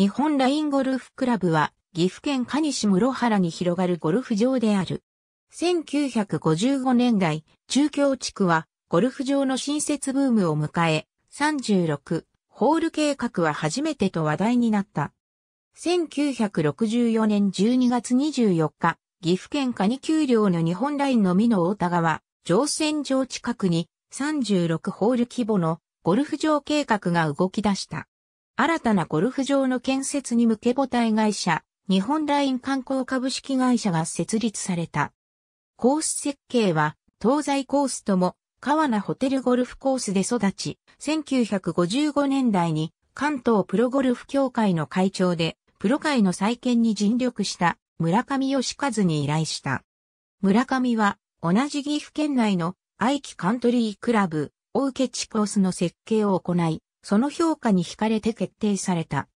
日本ラインゴルフクラブは岐阜県可西室原に広がるゴルフ場である。1955年代、中京地区はゴルフ場の新設ブームを迎え、36ホール計画は初めてと話題になった。1964年12月24日、岐阜県可児丘陵の日本ラインのみの大田川、乗船場近くに36ホール規模のゴルフ場計画が動き出した。新たなゴルフ場の建設に向け母体会社、日本ライン観光株式会社が設立された。コース設計は、東西コースとも、川名ホテルゴルフコースで育ち、1955年代に関東プロゴルフ協会の会長で、プロ界の再建に尽力した村上義和に依頼した。村上は、同じ岐阜県内の愛機カントリークラブ、大受地コースの設計を行い、その評価に惹かれて決定された。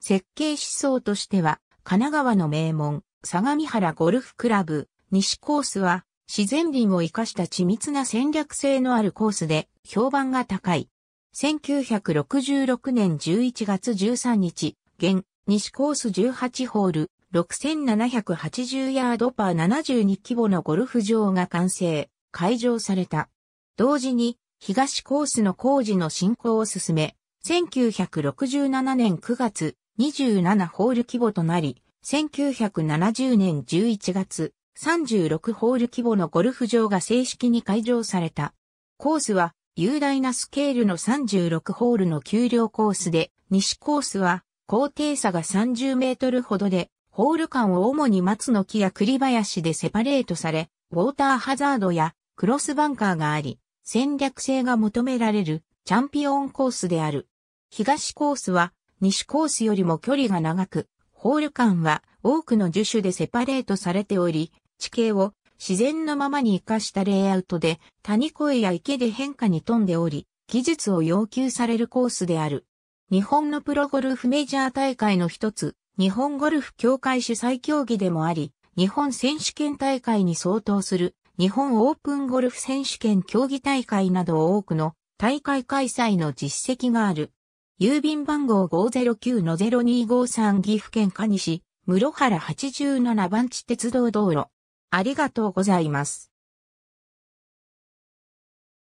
設計思想としては、神奈川の名門、相模原ゴルフクラブ、西コースは、自然林を生かした緻密な戦略性のあるコースで、評判が高い。1966年11月13日、現、西コース18ホール、6780ヤードパー72規模のゴルフ場が完成、開場された。同時に、東コースの工事の進行を進め、1967年9月27ホール規模となり、1970年11月36ホール規模のゴルフ場が正式に開場された。コースは雄大なスケールの36ホールの給料コースで、西コースは高低差が30メートルほどで、ホール間を主に松の木や栗林でセパレートされ、ウォーターハザードやクロスバンカーがあり、戦略性が求められるチャンピオンコースである。東コースは西コースよりも距離が長く、ホール間は多くの樹種でセパレートされており、地形を自然のままに活かしたレイアウトで谷越えや池で変化に富んでおり、技術を要求されるコースである。日本のプロゴルフメジャー大会の一つ、日本ゴルフ協会主催競技でもあり、日本選手権大会に相当する日本オープンゴルフ選手権競技大会など多くの大会開催の実績がある。郵便番号509-0253岐阜県可西、室原87番地鉄道道路。ありがとうございます。